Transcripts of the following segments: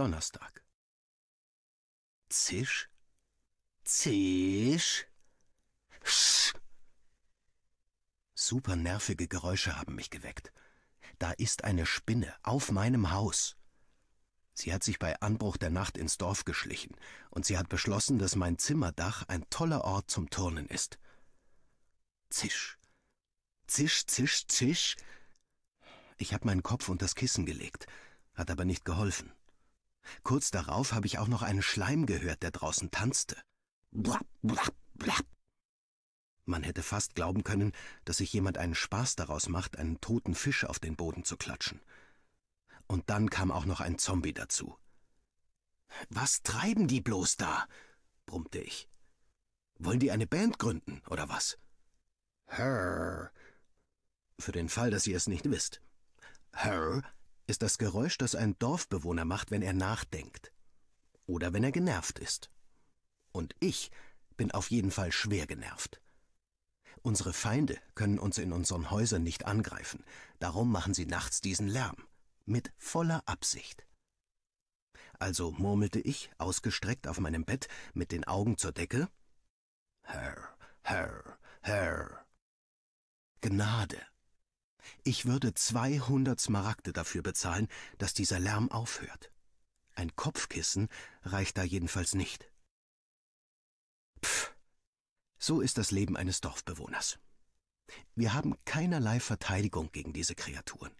Donnerstag. Zisch, zisch, sch. Super nervige Geräusche haben mich geweckt. Da ist eine Spinne auf meinem Haus. Sie hat sich bei Anbruch der Nacht ins Dorf geschlichen und sie hat beschlossen, dass mein Zimmerdach ein toller Ort zum Turnen ist. Zisch, zisch, zisch, zisch. Ich habe meinen Kopf unter das Kissen gelegt, hat aber nicht geholfen. Kurz darauf habe ich auch noch einen Schleim gehört, der draußen tanzte. Blap, blap, blap. Man hätte fast glauben können, dass sich jemand einen Spaß daraus macht, einen toten Fisch auf den Boden zu klatschen. Und dann kam auch noch ein Zombie dazu. Was treiben die bloß da? brummte ich. Wollen die eine Band gründen, oder was? Herr. Für den Fall, dass ihr es nicht wisst. Herr ist das Geräusch, das ein Dorfbewohner macht, wenn er nachdenkt. Oder wenn er genervt ist. Und ich bin auf jeden Fall schwer genervt. Unsere Feinde können uns in unseren Häusern nicht angreifen, darum machen sie nachts diesen Lärm, mit voller Absicht. Also murmelte ich, ausgestreckt auf meinem Bett, mit den Augen zur Decke. Herr, Herr, Herr. Gnade, ich würde 200 Smaragde dafür bezahlen, dass dieser Lärm aufhört. Ein Kopfkissen reicht da jedenfalls nicht. Pff, so ist das Leben eines Dorfbewohners. Wir haben keinerlei Verteidigung gegen diese Kreaturen.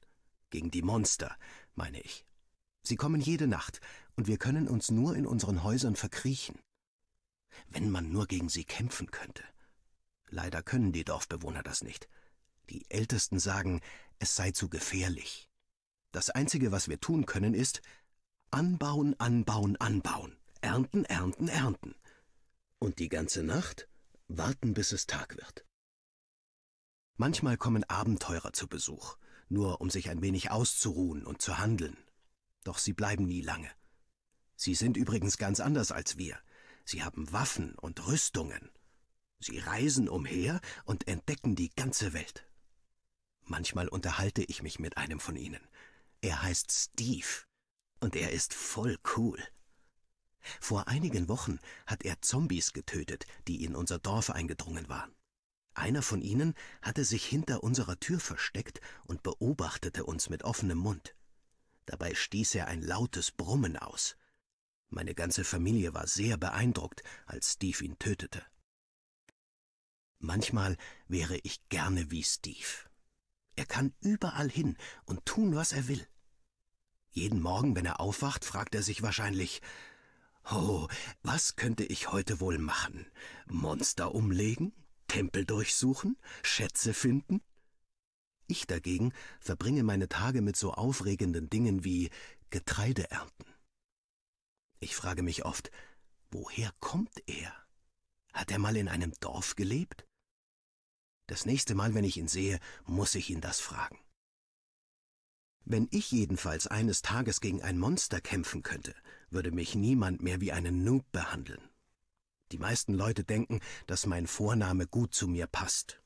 Gegen die Monster, meine ich. Sie kommen jede Nacht, und wir können uns nur in unseren Häusern verkriechen. Wenn man nur gegen sie kämpfen könnte. Leider können die Dorfbewohner das nicht. Die Ältesten sagen, es sei zu gefährlich. Das Einzige, was wir tun können, ist anbauen, anbauen, anbauen, ernten, ernten, ernten. Und die ganze Nacht warten, bis es Tag wird. Manchmal kommen Abenteurer zu Besuch, nur um sich ein wenig auszuruhen und zu handeln. Doch sie bleiben nie lange. Sie sind übrigens ganz anders als wir. Sie haben Waffen und Rüstungen. Sie reisen umher und entdecken die ganze Welt. Manchmal unterhalte ich mich mit einem von ihnen. Er heißt Steve und er ist voll cool. Vor einigen Wochen hat er Zombies getötet, die in unser Dorf eingedrungen waren. Einer von ihnen hatte sich hinter unserer Tür versteckt und beobachtete uns mit offenem Mund. Dabei stieß er ein lautes Brummen aus. Meine ganze Familie war sehr beeindruckt, als Steve ihn tötete. Manchmal wäre ich gerne wie Steve. Er kann überall hin und tun, was er will. Jeden Morgen, wenn er aufwacht, fragt er sich wahrscheinlich, Oh, was könnte ich heute wohl machen? Monster umlegen? Tempel durchsuchen? Schätze finden? Ich dagegen verbringe meine Tage mit so aufregenden Dingen wie Getreide ernten. Ich frage mich oft, woher kommt er? Hat er mal in einem Dorf gelebt? Das nächste Mal, wenn ich ihn sehe, muss ich ihn das fragen. Wenn ich jedenfalls eines Tages gegen ein Monster kämpfen könnte, würde mich niemand mehr wie einen Noob behandeln. Die meisten Leute denken, dass mein Vorname gut zu mir passt.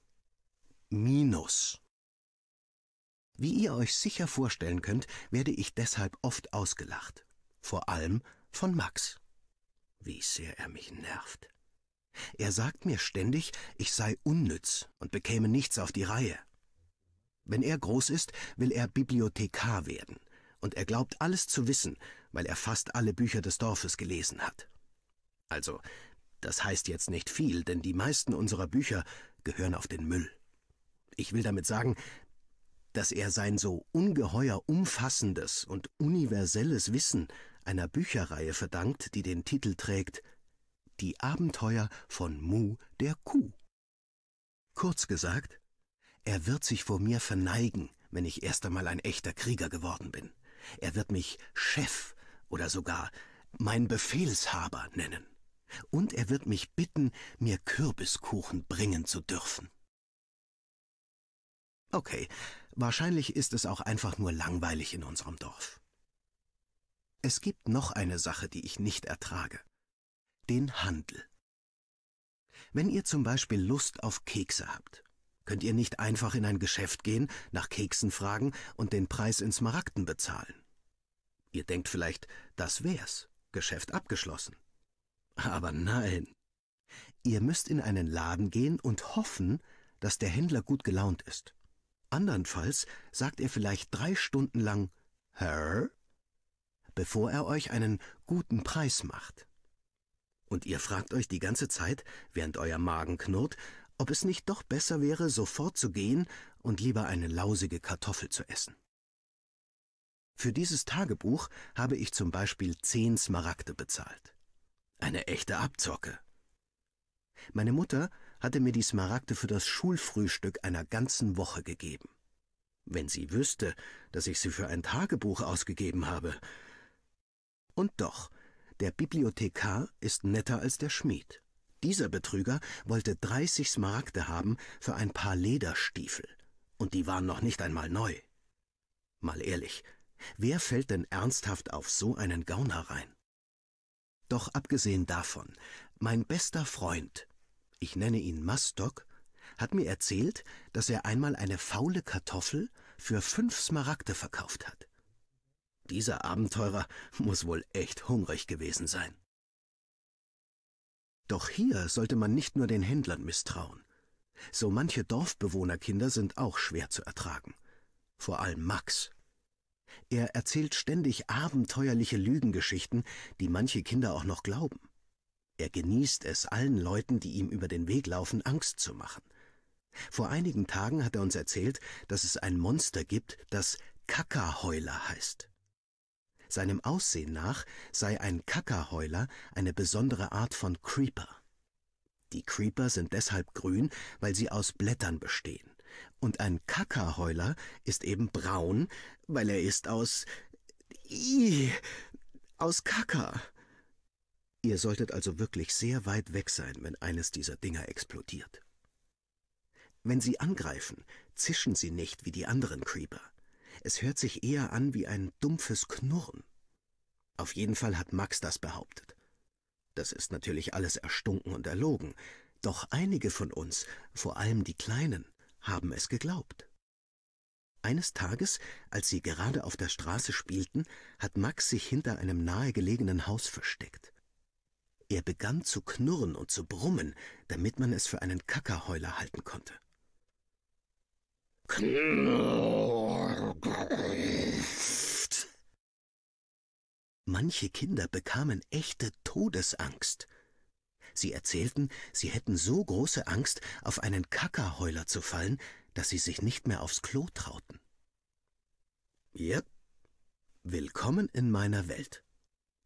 Minus. Wie ihr euch sicher vorstellen könnt, werde ich deshalb oft ausgelacht. Vor allem von Max. Wie sehr er mich nervt. Er sagt mir ständig, ich sei unnütz und bekäme nichts auf die Reihe. Wenn er groß ist, will er Bibliothekar werden, und er glaubt alles zu wissen, weil er fast alle Bücher des Dorfes gelesen hat. Also, das heißt jetzt nicht viel, denn die meisten unserer Bücher gehören auf den Müll. Ich will damit sagen, dass er sein so ungeheuer umfassendes und universelles Wissen einer Bücherreihe verdankt, die den Titel trägt die Abenteuer von Mu der Kuh. Kurz gesagt, er wird sich vor mir verneigen, wenn ich erst einmal ein echter Krieger geworden bin. Er wird mich Chef oder sogar mein Befehlshaber nennen. Und er wird mich bitten, mir Kürbiskuchen bringen zu dürfen. Okay, wahrscheinlich ist es auch einfach nur langweilig in unserem Dorf. Es gibt noch eine Sache, die ich nicht ertrage den Handel. Wenn ihr zum Beispiel Lust auf Kekse habt, könnt ihr nicht einfach in ein Geschäft gehen, nach Keksen fragen und den Preis in Smaragden bezahlen. Ihr denkt vielleicht, das wär's, Geschäft abgeschlossen. Aber nein. Ihr müsst in einen Laden gehen und hoffen, dass der Händler gut gelaunt ist. Andernfalls sagt er vielleicht drei Stunden lang Herr, bevor er euch einen guten Preis macht. Und ihr fragt euch die ganze Zeit, während euer Magen knurrt, ob es nicht doch besser wäre, sofort zu gehen und lieber eine lausige Kartoffel zu essen. Für dieses Tagebuch habe ich zum Beispiel zehn Smaragde bezahlt. Eine echte Abzocke. Meine Mutter hatte mir die Smaragde für das Schulfrühstück einer ganzen Woche gegeben. Wenn sie wüsste, dass ich sie für ein Tagebuch ausgegeben habe. Und doch, der Bibliothekar ist netter als der Schmied. Dieser Betrüger wollte 30 Smaragde haben für ein paar Lederstiefel. Und die waren noch nicht einmal neu. Mal ehrlich, wer fällt denn ernsthaft auf so einen Gauner rein? Doch abgesehen davon, mein bester Freund, ich nenne ihn Mastok, hat mir erzählt, dass er einmal eine faule Kartoffel für fünf Smaragde verkauft hat. Dieser Abenteurer muss wohl echt hungrig gewesen sein. Doch hier sollte man nicht nur den Händlern misstrauen. So manche Dorfbewohnerkinder sind auch schwer zu ertragen. Vor allem Max. Er erzählt ständig abenteuerliche Lügengeschichten, die manche Kinder auch noch glauben. Er genießt es, allen Leuten, die ihm über den Weg laufen, Angst zu machen. Vor einigen Tagen hat er uns erzählt, dass es ein Monster gibt, das Kackerheuler heißt. Seinem Aussehen nach sei ein Kackerheuler eine besondere Art von Creeper. Die Creeper sind deshalb grün, weil sie aus Blättern bestehen. Und ein Kackerheuler ist eben braun, weil er ist aus... Ih, aus Kacker. Ihr solltet also wirklich sehr weit weg sein, wenn eines dieser Dinger explodiert. Wenn sie angreifen, zischen sie nicht wie die anderen Creeper. Es hört sich eher an wie ein dumpfes Knurren. Auf jeden Fall hat Max das behauptet. Das ist natürlich alles erstunken und erlogen, doch einige von uns, vor allem die Kleinen, haben es geglaubt. Eines Tages, als sie gerade auf der Straße spielten, hat Max sich hinter einem nahegelegenen Haus versteckt. Er begann zu knurren und zu brummen, damit man es für einen Kackerheuler halten konnte. Knurrgeist. Manche Kinder bekamen echte Todesangst. Sie erzählten, sie hätten so große Angst, auf einen Kackerheuler zu fallen, dass sie sich nicht mehr aufs Klo trauten. Yep. Willkommen in meiner Welt.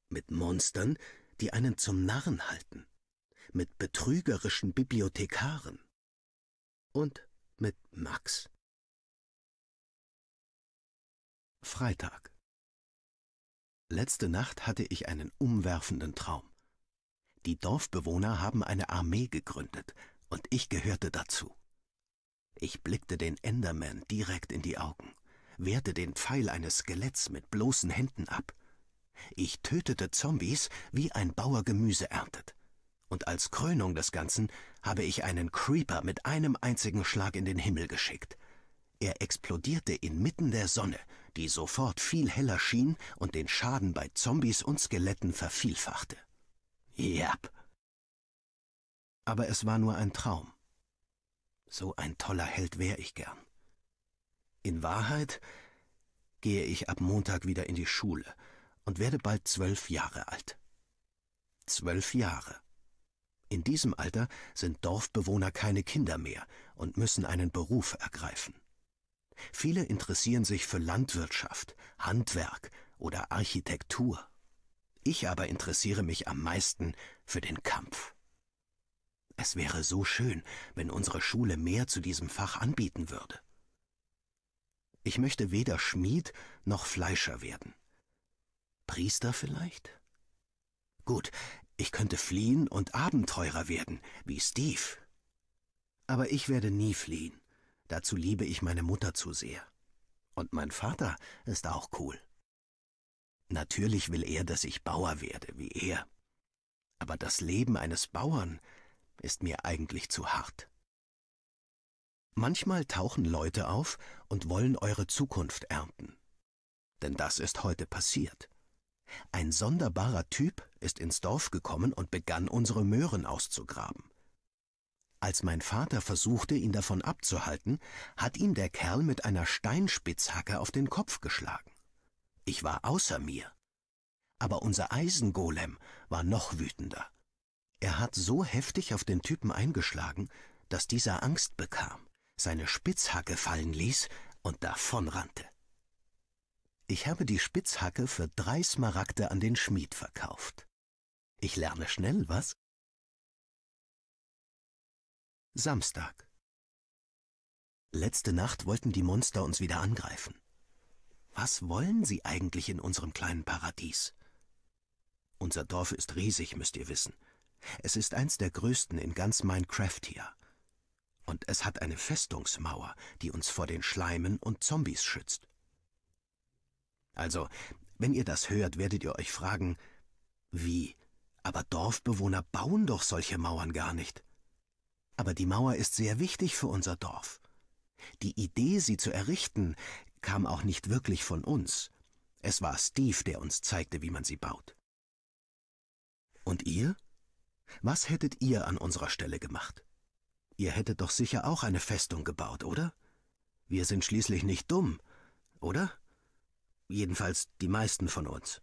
Mit Monstern, die einen zum Narren halten. Mit betrügerischen Bibliothekaren. Und mit Max. Freitag. Letzte Nacht hatte ich einen umwerfenden Traum. Die Dorfbewohner haben eine Armee gegründet und ich gehörte dazu. Ich blickte den Enderman direkt in die Augen, wehrte den Pfeil eines Skeletts mit bloßen Händen ab. Ich tötete Zombies, wie ein Bauer Gemüse erntet. Und als Krönung des Ganzen habe ich einen Creeper mit einem einzigen Schlag in den Himmel geschickt. Er explodierte inmitten der Sonne die sofort viel heller schien und den Schaden bei Zombies und Skeletten vervielfachte. Jap. Aber es war nur ein Traum. So ein toller Held wär ich gern. In Wahrheit gehe ich ab Montag wieder in die Schule und werde bald zwölf Jahre alt. Zwölf Jahre. In diesem Alter sind Dorfbewohner keine Kinder mehr und müssen einen Beruf ergreifen. Viele interessieren sich für Landwirtschaft, Handwerk oder Architektur. Ich aber interessiere mich am meisten für den Kampf. Es wäre so schön, wenn unsere Schule mehr zu diesem Fach anbieten würde. Ich möchte weder Schmied noch Fleischer werden. Priester vielleicht? Gut, ich könnte fliehen und Abenteurer werden, wie Steve. Aber ich werde nie fliehen. Dazu liebe ich meine Mutter zu sehr. Und mein Vater ist auch cool. Natürlich will er, dass ich Bauer werde, wie er. Aber das Leben eines Bauern ist mir eigentlich zu hart. Manchmal tauchen Leute auf und wollen eure Zukunft ernten. Denn das ist heute passiert. Ein sonderbarer Typ ist ins Dorf gekommen und begann unsere Möhren auszugraben. Als mein Vater versuchte, ihn davon abzuhalten, hat ihm der Kerl mit einer Steinspitzhacke auf den Kopf geschlagen. Ich war außer mir. Aber unser Eisengolem war noch wütender. Er hat so heftig auf den Typen eingeschlagen, dass dieser Angst bekam, seine Spitzhacke fallen ließ und davonrannte. Ich habe die Spitzhacke für drei Smaragde an den Schmied verkauft. Ich lerne schnell, was? Samstag. Letzte Nacht wollten die Monster uns wieder angreifen. Was wollen sie eigentlich in unserem kleinen Paradies? Unser Dorf ist riesig, müsst ihr wissen. Es ist eins der größten in ganz Minecraft hier. Und es hat eine Festungsmauer, die uns vor den Schleimen und Zombies schützt. Also, wenn ihr das hört, werdet ihr euch fragen, wie? Aber Dorfbewohner bauen doch solche Mauern gar nicht. Aber die Mauer ist sehr wichtig für unser Dorf. Die Idee, sie zu errichten, kam auch nicht wirklich von uns. Es war Steve, der uns zeigte, wie man sie baut. Und ihr? Was hättet ihr an unserer Stelle gemacht? Ihr hättet doch sicher auch eine Festung gebaut, oder? Wir sind schließlich nicht dumm, oder? Jedenfalls die meisten von uns.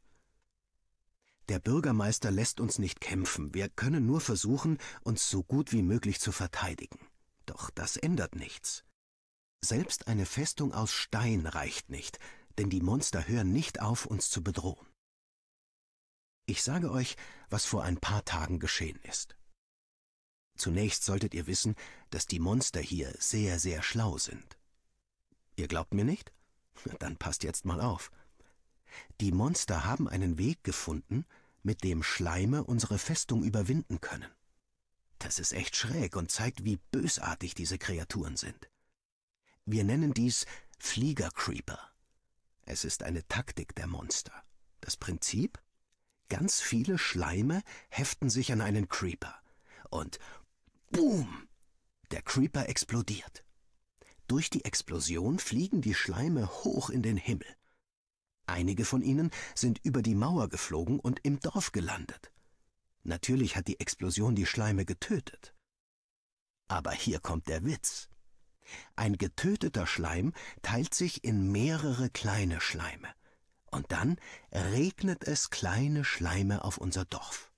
Der Bürgermeister lässt uns nicht kämpfen, wir können nur versuchen, uns so gut wie möglich zu verteidigen. Doch das ändert nichts. Selbst eine Festung aus Stein reicht nicht, denn die Monster hören nicht auf, uns zu bedrohen. Ich sage euch, was vor ein paar Tagen geschehen ist. Zunächst solltet ihr wissen, dass die Monster hier sehr, sehr schlau sind. Ihr glaubt mir nicht? Dann passt jetzt mal auf. Die Monster haben einen Weg gefunden, mit dem Schleime unsere Festung überwinden können. Das ist echt schräg und zeigt, wie bösartig diese Kreaturen sind. Wir nennen dies Fliegercreeper. Es ist eine Taktik der Monster. Das Prinzip? Ganz viele Schleime heften sich an einen Creeper. Und boom! Der Creeper explodiert. Durch die Explosion fliegen die Schleime hoch in den Himmel Einige von ihnen sind über die Mauer geflogen und im Dorf gelandet. Natürlich hat die Explosion die Schleime getötet. Aber hier kommt der Witz. Ein getöteter Schleim teilt sich in mehrere kleine Schleime. Und dann regnet es kleine Schleime auf unser Dorf.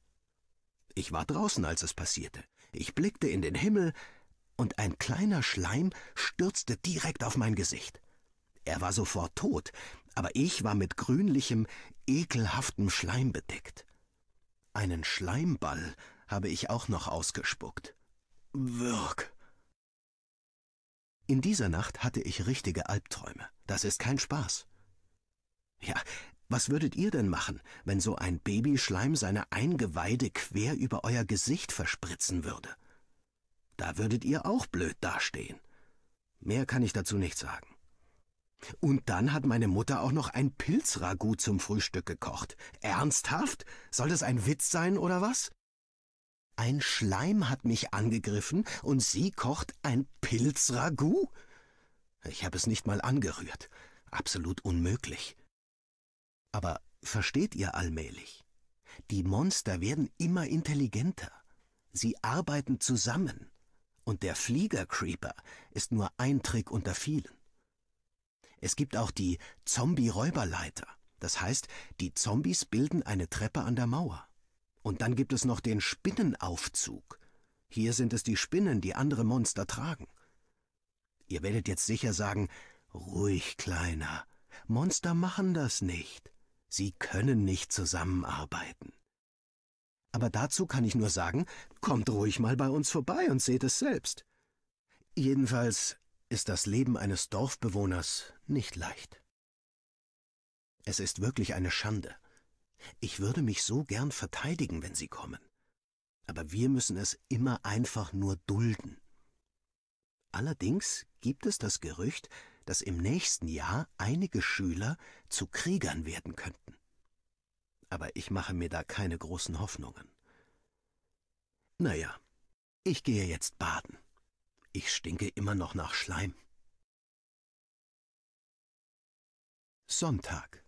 Ich war draußen, als es passierte. Ich blickte in den Himmel, und ein kleiner Schleim stürzte direkt auf mein Gesicht. Er war sofort tot, aber ich war mit grünlichem, ekelhaftem Schleim bedeckt. Einen Schleimball habe ich auch noch ausgespuckt. Wirk! In dieser Nacht hatte ich richtige Albträume. Das ist kein Spaß. Ja, was würdet ihr denn machen, wenn so ein Babyschleim seine Eingeweide quer über euer Gesicht verspritzen würde? Da würdet ihr auch blöd dastehen. Mehr kann ich dazu nicht sagen. Und dann hat meine Mutter auch noch ein Pilzragout zum Frühstück gekocht. Ernsthaft? Soll das ein Witz sein oder was? Ein Schleim hat mich angegriffen und sie kocht ein Pilzragout? Ich habe es nicht mal angerührt. Absolut unmöglich. Aber versteht ihr allmählich? Die Monster werden immer intelligenter. Sie arbeiten zusammen. Und der Fliegercreeper ist nur ein Trick unter vielen. Es gibt auch die Zombie-Räuberleiter. Das heißt, die Zombies bilden eine Treppe an der Mauer. Und dann gibt es noch den Spinnenaufzug. Hier sind es die Spinnen, die andere Monster tragen. Ihr werdet jetzt sicher sagen, ruhig, Kleiner. Monster machen das nicht. Sie können nicht zusammenarbeiten. Aber dazu kann ich nur sagen, kommt ruhig mal bei uns vorbei und seht es selbst. Jedenfalls ist das Leben eines Dorfbewohners nicht leicht. Es ist wirklich eine Schande. Ich würde mich so gern verteidigen, wenn Sie kommen. Aber wir müssen es immer einfach nur dulden. Allerdings gibt es das Gerücht, dass im nächsten Jahr einige Schüler zu Kriegern werden könnten. Aber ich mache mir da keine großen Hoffnungen. Naja, ich gehe jetzt baden. Ich stinke immer noch nach Schleim. Sonntag.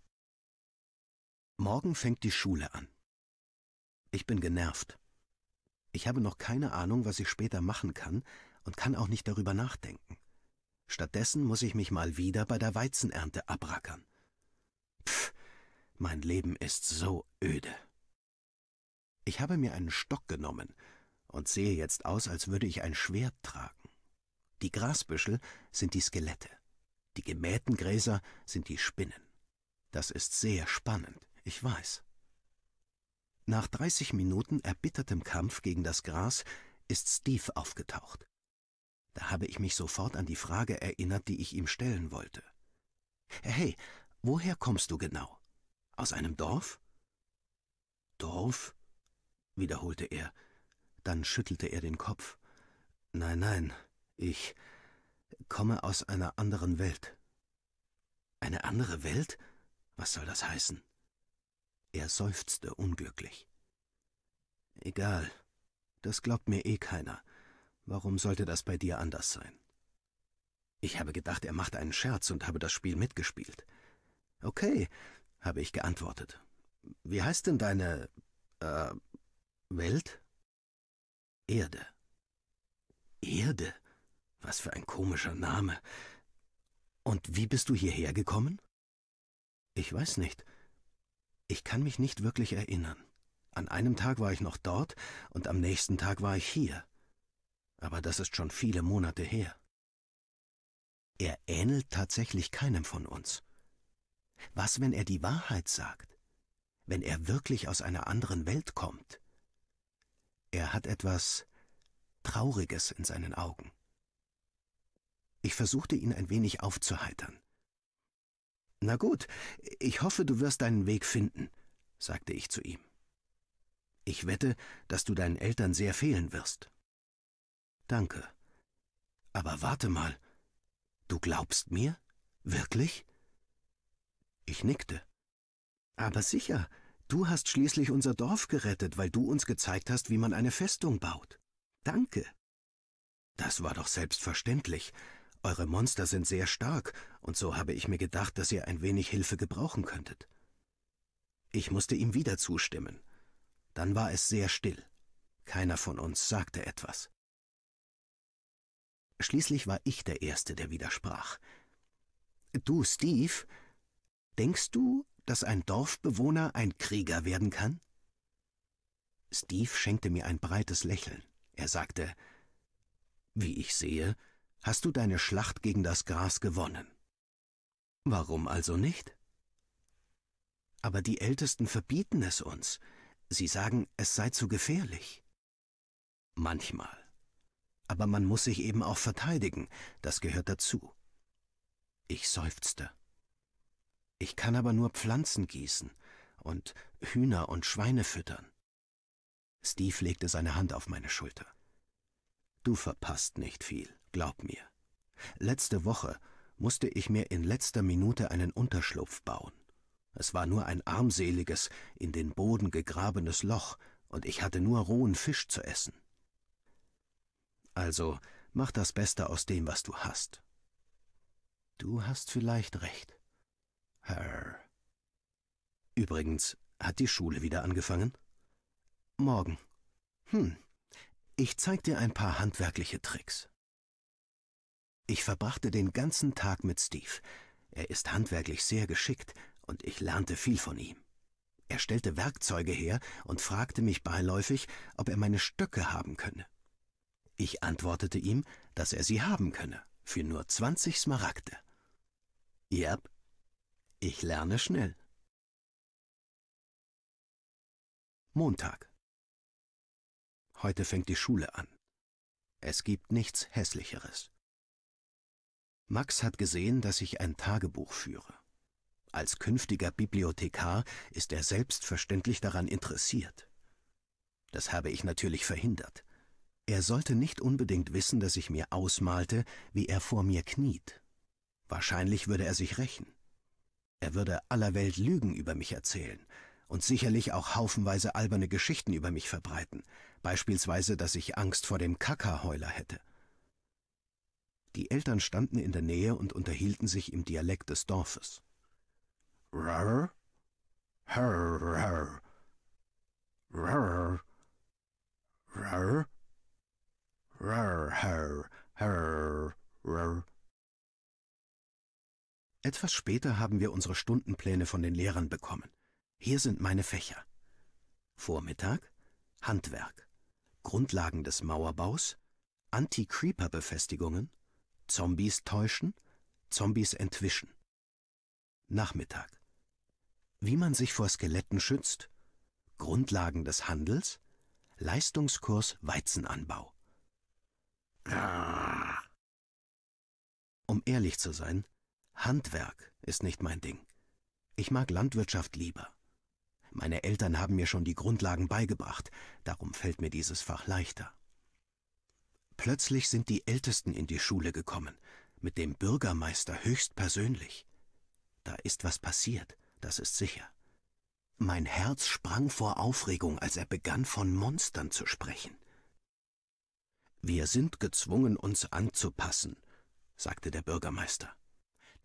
Morgen fängt die Schule an. Ich bin genervt. Ich habe noch keine Ahnung, was ich später machen kann und kann auch nicht darüber nachdenken. Stattdessen muss ich mich mal wieder bei der Weizenernte abrackern. Pff, mein Leben ist so öde. Ich habe mir einen Stock genommen und sehe jetzt aus, als würde ich ein Schwert tragen. Die Grasbüschel sind die Skelette. Die gemähten Gräser sind die Spinnen. Das ist sehr spannend, ich weiß. Nach 30 Minuten erbittertem Kampf gegen das Gras ist Steve aufgetaucht. Da habe ich mich sofort an die Frage erinnert, die ich ihm stellen wollte. Hey, woher kommst du genau? Aus einem Dorf? Dorf? wiederholte er. Dann schüttelte er den Kopf. Nein, nein, ich komme aus einer anderen Welt. Eine andere Welt? Was soll das heißen? Er seufzte unglücklich. Egal, das glaubt mir eh keiner. Warum sollte das bei dir anders sein? Ich habe gedacht, er macht einen Scherz und habe das Spiel mitgespielt. Okay, habe ich geantwortet. Wie heißt denn deine äh, Welt? Erde. Erde? Was für ein komischer Name. Und wie bist du hierher gekommen? Ich weiß nicht. Ich kann mich nicht wirklich erinnern. An einem Tag war ich noch dort und am nächsten Tag war ich hier. Aber das ist schon viele Monate her. Er ähnelt tatsächlich keinem von uns. Was, wenn er die Wahrheit sagt? Wenn er wirklich aus einer anderen Welt kommt? Er hat etwas Trauriges in seinen Augen. Ich versuchte ihn ein wenig aufzuheitern. Na gut, ich hoffe, du wirst deinen Weg finden, sagte ich zu ihm. Ich wette, dass du deinen Eltern sehr fehlen wirst. Danke. Aber warte mal. Du glaubst mir? Wirklich? Ich nickte. Aber sicher, du hast schließlich unser Dorf gerettet, weil du uns gezeigt hast, wie man eine Festung baut. Danke. Das war doch selbstverständlich, eure Monster sind sehr stark, und so habe ich mir gedacht, dass ihr ein wenig Hilfe gebrauchen könntet. Ich musste ihm wieder zustimmen. Dann war es sehr still. Keiner von uns sagte etwas. Schließlich war ich der Erste, der widersprach. Du, Steve, denkst du, dass ein Dorfbewohner ein Krieger werden kann? Steve schenkte mir ein breites Lächeln. Er sagte, wie ich sehe, hast du deine Schlacht gegen das Gras gewonnen. Warum also nicht? Aber die Ältesten verbieten es uns. Sie sagen, es sei zu gefährlich. Manchmal. Aber man muss sich eben auch verteidigen, das gehört dazu. Ich seufzte. Ich kann aber nur Pflanzen gießen und Hühner und Schweine füttern. Steve legte seine Hand auf meine Schulter. Du verpasst nicht viel. Glaub mir. Letzte Woche musste ich mir in letzter Minute einen Unterschlupf bauen. Es war nur ein armseliges, in den Boden gegrabenes Loch, und ich hatte nur rohen Fisch zu essen. Also, mach das Beste aus dem, was du hast. Du hast vielleicht recht. Herr. Übrigens, hat die Schule wieder angefangen? Morgen. Hm. Ich zeig dir ein paar handwerkliche Tricks. Ich verbrachte den ganzen Tag mit Steve. Er ist handwerklich sehr geschickt und ich lernte viel von ihm. Er stellte Werkzeuge her und fragte mich beiläufig, ob er meine Stöcke haben könne. Ich antwortete ihm, dass er sie haben könne, für nur 20 Smaragde. Yep, ich lerne schnell. Montag. Heute fängt die Schule an. Es gibt nichts Hässlicheres. Max hat gesehen, dass ich ein Tagebuch führe. Als künftiger Bibliothekar ist er selbstverständlich daran interessiert. Das habe ich natürlich verhindert. Er sollte nicht unbedingt wissen, dass ich mir ausmalte, wie er vor mir kniet. Wahrscheinlich würde er sich rächen. Er würde aller Welt Lügen über mich erzählen und sicherlich auch haufenweise alberne Geschichten über mich verbreiten, beispielsweise, dass ich Angst vor dem Kakaheuler hätte. Die Eltern standen in der Nähe und unterhielten sich im Dialekt des Dorfes. Rrr, rrr, rrr, rrr, rrr, rrr, rrr. Etwas später haben wir unsere Stundenpläne von den Lehrern bekommen. Hier sind meine Fächer. Vormittag Handwerk, Grundlagen des Mauerbaus, Anti-Creeper-Befestigungen, Zombies täuschen, Zombies entwischen. Nachmittag. Wie man sich vor Skeletten schützt, Grundlagen des Handels, Leistungskurs Weizenanbau. Um ehrlich zu sein, Handwerk ist nicht mein Ding. Ich mag Landwirtschaft lieber. Meine Eltern haben mir schon die Grundlagen beigebracht, darum fällt mir dieses Fach leichter. Plötzlich sind die Ältesten in die Schule gekommen, mit dem Bürgermeister höchstpersönlich. Da ist was passiert, das ist sicher. Mein Herz sprang vor Aufregung, als er begann, von Monstern zu sprechen. Wir sind gezwungen, uns anzupassen, sagte der Bürgermeister.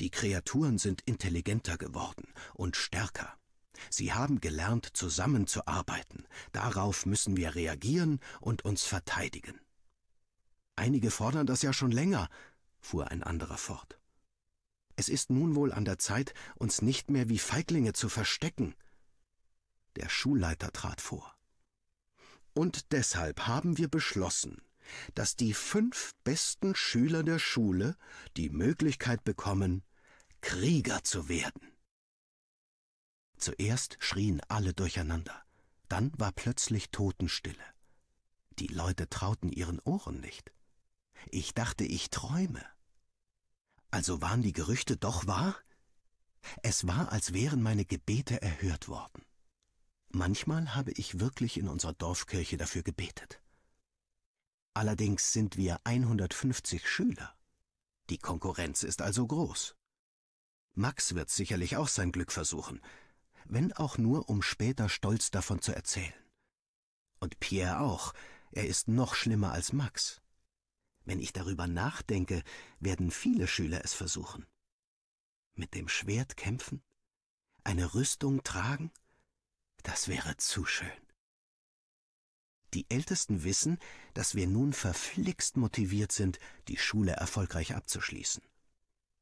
Die Kreaturen sind intelligenter geworden und stärker. Sie haben gelernt, zusammenzuarbeiten. Darauf müssen wir reagieren und uns verteidigen. Einige fordern das ja schon länger, fuhr ein anderer fort. Es ist nun wohl an der Zeit, uns nicht mehr wie Feiglinge zu verstecken. Der Schulleiter trat vor. Und deshalb haben wir beschlossen, dass die fünf besten Schüler der Schule die Möglichkeit bekommen, Krieger zu werden. Zuerst schrien alle durcheinander, dann war plötzlich Totenstille. Die Leute trauten ihren Ohren nicht. Ich dachte, ich träume. Also waren die Gerüchte doch wahr? Es war, als wären meine Gebete erhört worden. Manchmal habe ich wirklich in unserer Dorfkirche dafür gebetet. Allerdings sind wir 150 Schüler. Die Konkurrenz ist also groß. Max wird sicherlich auch sein Glück versuchen, wenn auch nur, um später stolz davon zu erzählen. Und Pierre auch, er ist noch schlimmer als Max. Wenn ich darüber nachdenke, werden viele Schüler es versuchen. Mit dem Schwert kämpfen? Eine Rüstung tragen? Das wäre zu schön. Die Ältesten wissen, dass wir nun verflixt motiviert sind, die Schule erfolgreich abzuschließen.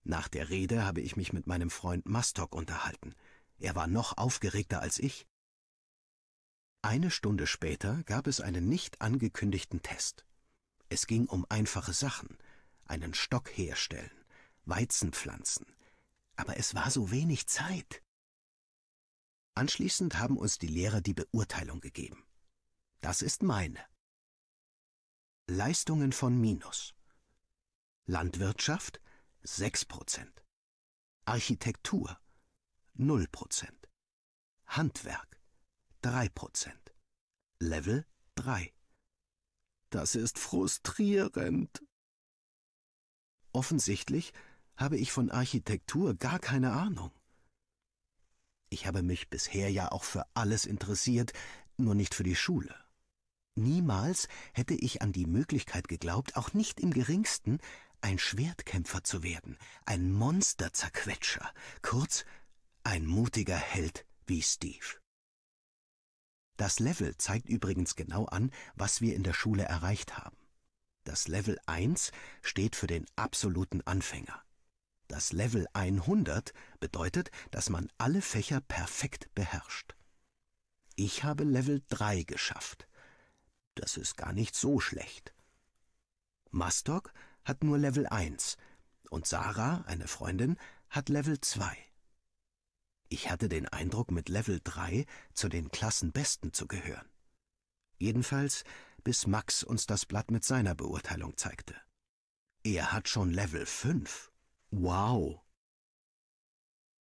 Nach der Rede habe ich mich mit meinem Freund Mastok unterhalten. Er war noch aufgeregter als ich. Eine Stunde später gab es einen nicht angekündigten Test. Es ging um einfache Sachen, einen Stock herstellen, Weizen pflanzen, aber es war so wenig Zeit. Anschließend haben uns die Lehrer die Beurteilung gegeben. Das ist meine. Leistungen von Minus. Landwirtschaft 6%. Architektur 0%. Handwerk 3%. Level 3. Das ist frustrierend. Offensichtlich habe ich von Architektur gar keine Ahnung. Ich habe mich bisher ja auch für alles interessiert, nur nicht für die Schule. Niemals hätte ich an die Möglichkeit geglaubt, auch nicht im geringsten, ein Schwertkämpfer zu werden, ein Monsterzerquetscher, kurz ein mutiger Held wie Steve. Das Level zeigt übrigens genau an, was wir in der Schule erreicht haben. Das Level 1 steht für den absoluten Anfänger. Das Level 100 bedeutet, dass man alle Fächer perfekt beherrscht. Ich habe Level 3 geschafft. Das ist gar nicht so schlecht. Mastok hat nur Level 1 und Sarah, eine Freundin, hat Level 2. Ich hatte den Eindruck, mit Level 3 zu den Klassenbesten zu gehören. Jedenfalls, bis Max uns das Blatt mit seiner Beurteilung zeigte. Er hat schon Level 5. Wow.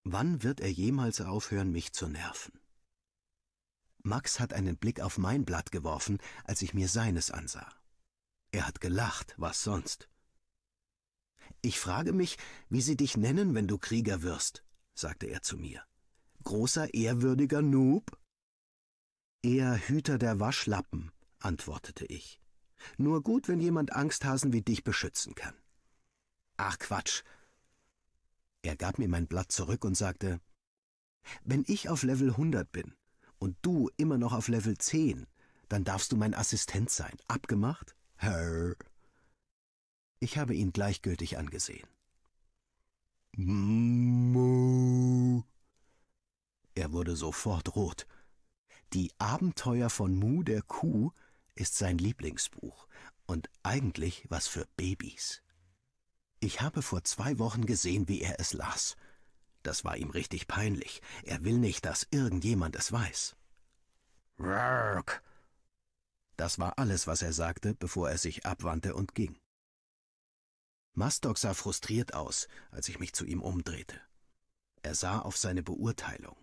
Wann wird er jemals aufhören, mich zu nerven? Max hat einen Blick auf mein Blatt geworfen, als ich mir seines ansah. Er hat gelacht, was sonst. Ich frage mich, wie sie dich nennen, wenn du Krieger wirst, sagte er zu mir großer ehrwürdiger Noob? Eher Hüter der Waschlappen, antwortete ich. Nur gut, wenn jemand Angsthasen wie dich beschützen kann. Ach Quatsch. Er gab mir mein Blatt zurück und sagte, wenn ich auf Level 100 bin und du immer noch auf Level 10, dann darfst du mein Assistent sein. Abgemacht? Herr. Ich habe ihn gleichgültig angesehen. Mm -hmm. Er wurde sofort rot. Die Abenteuer von Mu der Kuh ist sein Lieblingsbuch und eigentlich was für Babys. Ich habe vor zwei Wochen gesehen, wie er es las. Das war ihm richtig peinlich. Er will nicht, dass irgendjemand es weiß. Rrrk. Das war alles, was er sagte, bevor er sich abwandte und ging. Mastok sah frustriert aus, als ich mich zu ihm umdrehte. Er sah auf seine Beurteilung.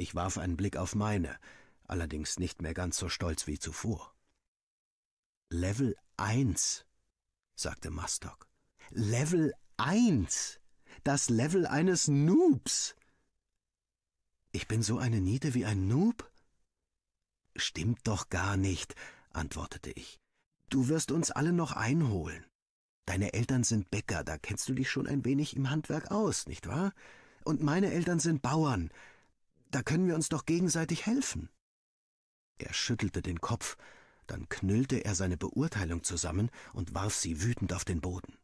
Ich warf einen Blick auf meine, allerdings nicht mehr ganz so stolz wie zuvor. Level 1, sagte Mastock. Level 1! Das Level eines Noobs! Ich bin so eine Niete wie ein Noob? Stimmt doch gar nicht, antwortete ich. Du wirst uns alle noch einholen. Deine Eltern sind Bäcker, da kennst du dich schon ein wenig im Handwerk aus, nicht wahr? Und meine Eltern sind Bauern, da können wir uns doch gegenseitig helfen. Er schüttelte den Kopf, dann knüllte er seine Beurteilung zusammen und warf sie wütend auf den Boden.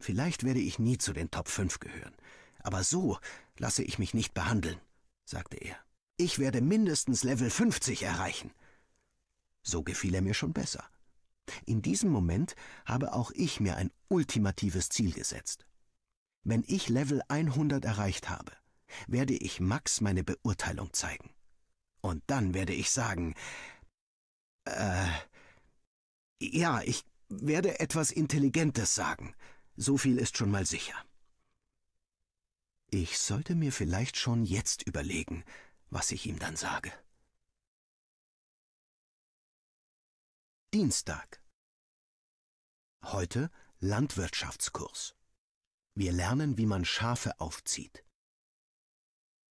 Vielleicht werde ich nie zu den Top 5 gehören, aber so lasse ich mich nicht behandeln, sagte er. Ich werde mindestens Level 50 erreichen. So gefiel er mir schon besser. In diesem Moment habe auch ich mir ein ultimatives Ziel gesetzt. Wenn ich Level 100 erreicht habe, werde ich Max meine Beurteilung zeigen. Und dann werde ich sagen, äh, ja, ich werde etwas Intelligentes sagen. So viel ist schon mal sicher. Ich sollte mir vielleicht schon jetzt überlegen, was ich ihm dann sage. Dienstag. Heute Landwirtschaftskurs. Wir lernen, wie man Schafe aufzieht.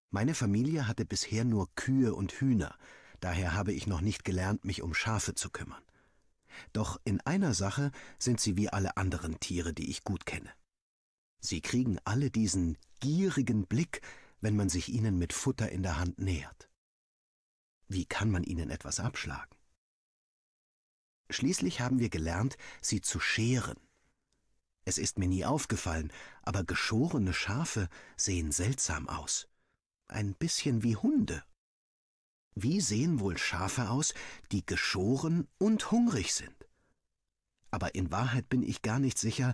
Meine Familie hatte bisher nur Kühe und Hühner, daher habe ich noch nicht gelernt, mich um Schafe zu kümmern. Doch in einer Sache sind sie wie alle anderen Tiere, die ich gut kenne. Sie kriegen alle diesen gierigen Blick, wenn man sich ihnen mit Futter in der Hand nähert. Wie kann man ihnen etwas abschlagen? Schließlich haben wir gelernt, sie zu scheren. Es ist mir nie aufgefallen, aber geschorene Schafe sehen seltsam aus ein bisschen wie Hunde. Wie sehen wohl Schafe aus, die geschoren und hungrig sind? Aber in Wahrheit bin ich gar nicht sicher,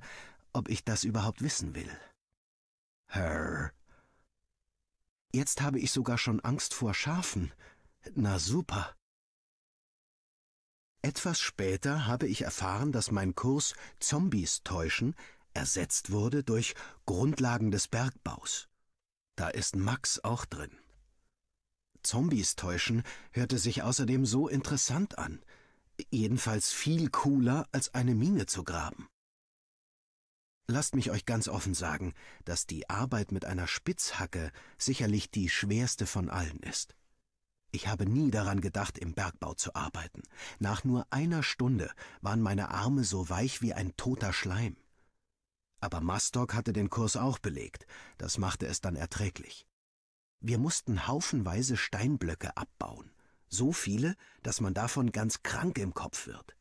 ob ich das überhaupt wissen will. Herr. Jetzt habe ich sogar schon Angst vor Schafen. Na super. Etwas später habe ich erfahren, dass mein Kurs Zombies täuschen ersetzt wurde durch Grundlagen des Bergbaus. Da ist Max auch drin. Zombies täuschen hörte sich außerdem so interessant an, jedenfalls viel cooler als eine Mine zu graben. Lasst mich euch ganz offen sagen, dass die Arbeit mit einer Spitzhacke sicherlich die schwerste von allen ist. Ich habe nie daran gedacht, im Bergbau zu arbeiten. Nach nur einer Stunde waren meine Arme so weich wie ein toter Schleim. Aber Mastok hatte den Kurs auch belegt, das machte es dann erträglich. Wir mussten haufenweise Steinblöcke abbauen, so viele, dass man davon ganz krank im Kopf wird.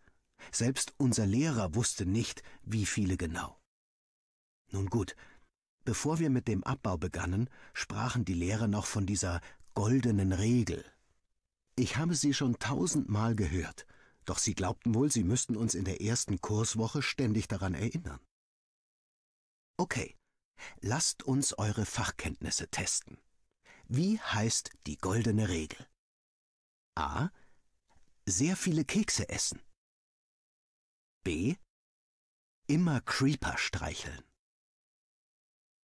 Selbst unser Lehrer wusste nicht, wie viele genau. Nun gut, bevor wir mit dem Abbau begannen, sprachen die Lehrer noch von dieser goldenen Regel. Ich habe sie schon tausendmal gehört, doch sie glaubten wohl, sie müssten uns in der ersten Kurswoche ständig daran erinnern. Okay, lasst uns eure Fachkenntnisse testen. Wie heißt die goldene Regel? A. Sehr viele Kekse essen. B. Immer Creeper streicheln.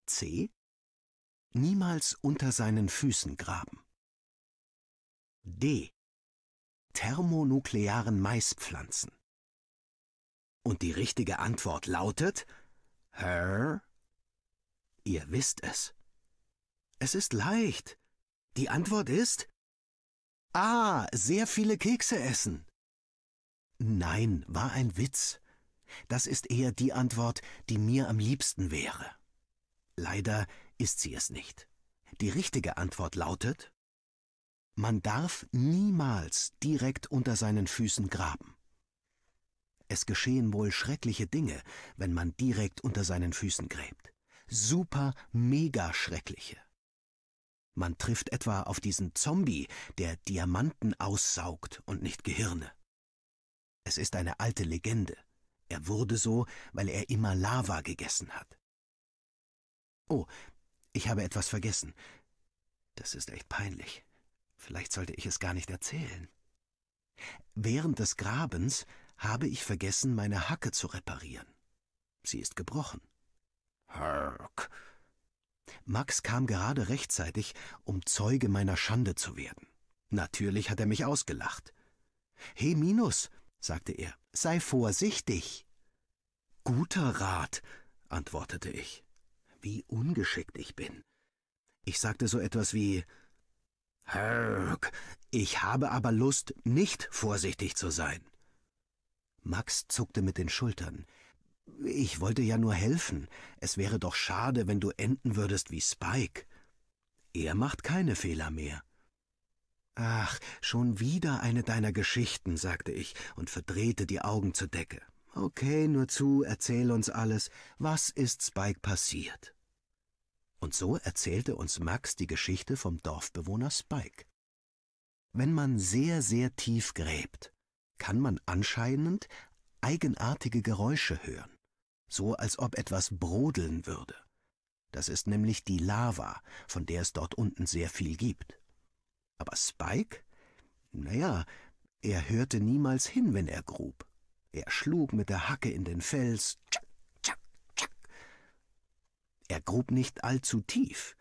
C. Niemals unter seinen Füßen graben. D. Thermonuklearen Mais pflanzen. Und die richtige Antwort lautet Herr? Ihr wisst es. Es ist leicht. Die Antwort ist Ah, Sehr viele Kekse essen. Nein, war ein Witz. Das ist eher die Antwort, die mir am liebsten wäre. Leider ist sie es nicht. Die richtige Antwort lautet Man darf niemals direkt unter seinen Füßen graben. Es geschehen wohl schreckliche Dinge, wenn man direkt unter seinen Füßen gräbt super, mega schreckliche. Man trifft etwa auf diesen Zombie, der Diamanten aussaugt und nicht Gehirne. Es ist eine alte Legende. Er wurde so, weil er immer Lava gegessen hat. Oh, ich habe etwas vergessen. Das ist echt peinlich. Vielleicht sollte ich es gar nicht erzählen. Während des Grabens habe ich vergessen, meine Hacke zu reparieren. Sie ist gebrochen. Hark. Max kam gerade rechtzeitig, um Zeuge meiner Schande zu werden. Natürlich hat er mich ausgelacht. He Minus, sagte er, sei vorsichtig. Guter Rat, antwortete ich. Wie ungeschickt ich bin. Ich sagte so etwas wie Hark, ich habe aber Lust, nicht vorsichtig zu sein. Max zuckte mit den Schultern, ich wollte ja nur helfen. Es wäre doch schade, wenn du enden würdest wie Spike. Er macht keine Fehler mehr. Ach, schon wieder eine deiner Geschichten, sagte ich und verdrehte die Augen zur Decke. Okay, nur zu, erzähl uns alles. Was ist Spike passiert? Und so erzählte uns Max die Geschichte vom Dorfbewohner Spike. Wenn man sehr, sehr tief gräbt, kann man anscheinend eigenartige Geräusche hören so als ob etwas brodeln würde. Das ist nämlich die Lava, von der es dort unten sehr viel gibt. Aber Spike? Naja, er hörte niemals hin, wenn er grub. Er schlug mit der Hacke in den Fels. Er grub nicht allzu tief.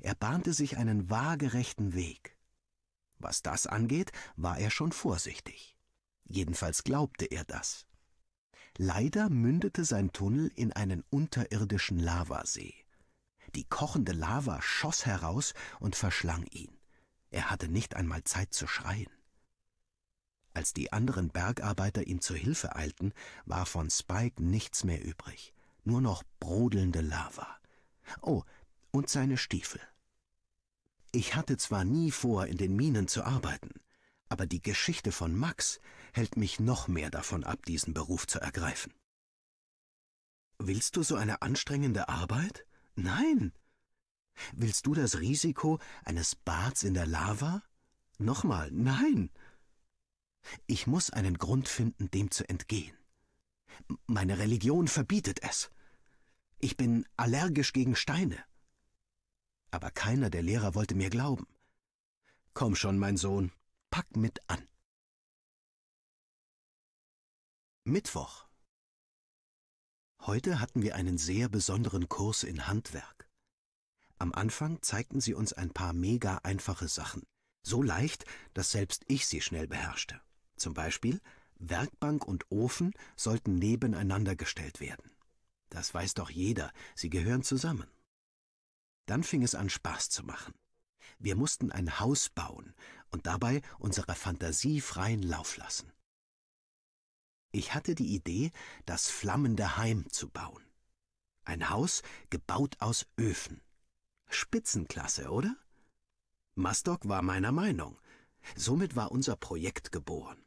Er bahnte sich einen waagerechten Weg. Was das angeht, war er schon vorsichtig. Jedenfalls glaubte er das. Leider mündete sein Tunnel in einen unterirdischen Lavasee. Die kochende Lava schoss heraus und verschlang ihn. Er hatte nicht einmal Zeit zu schreien. Als die anderen Bergarbeiter ihm zu Hilfe eilten, war von Spike nichts mehr übrig, nur noch brodelnde Lava. Oh, und seine Stiefel. Ich hatte zwar nie vor, in den Minen zu arbeiten, aber die Geschichte von Max hält mich noch mehr davon ab, diesen Beruf zu ergreifen. Willst du so eine anstrengende Arbeit? Nein. Willst du das Risiko eines Bads in der Lava? Nochmal, nein. Ich muss einen Grund finden, dem zu entgehen. Meine Religion verbietet es. Ich bin allergisch gegen Steine. Aber keiner der Lehrer wollte mir glauben. Komm schon, mein Sohn, pack mit an. Mittwoch. Heute hatten wir einen sehr besonderen Kurs in Handwerk. Am Anfang zeigten sie uns ein paar mega einfache Sachen, so leicht, dass selbst ich sie schnell beherrschte. Zum Beispiel, Werkbank und Ofen sollten nebeneinander gestellt werden. Das weiß doch jeder, sie gehören zusammen. Dann fing es an Spaß zu machen. Wir mussten ein Haus bauen und dabei unserer Fantasie freien Lauf lassen. Ich hatte die Idee, das flammende Heim zu bauen. Ein Haus gebaut aus Öfen. Spitzenklasse, oder? Mastock war meiner Meinung. Somit war unser Projekt geboren.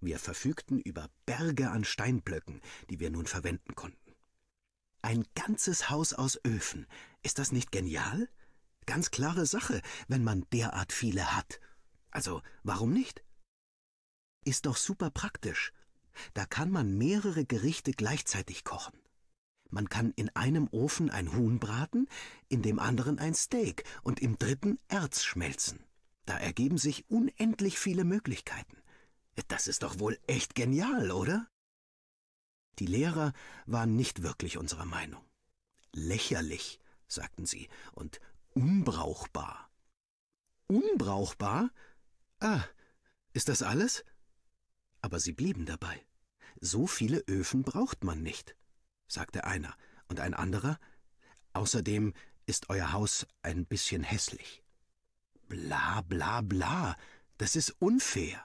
Wir verfügten über Berge an Steinblöcken, die wir nun verwenden konnten. Ein ganzes Haus aus Öfen. Ist das nicht genial? Ganz klare Sache, wenn man derart viele hat. Also, warum nicht? Ist doch super praktisch. Da kann man mehrere Gerichte gleichzeitig kochen. Man kann in einem Ofen ein Huhn braten, in dem anderen ein Steak und im dritten Erz schmelzen. Da ergeben sich unendlich viele Möglichkeiten. Das ist doch wohl echt genial, oder? Die Lehrer waren nicht wirklich unserer Meinung. Lächerlich, sagten sie, und unbrauchbar. Unbrauchbar? Ah, ist das alles? Aber sie blieben dabei. So viele Öfen braucht man nicht, sagte einer, und ein anderer, außerdem ist euer Haus ein bisschen hässlich. Bla bla bla, das ist unfair.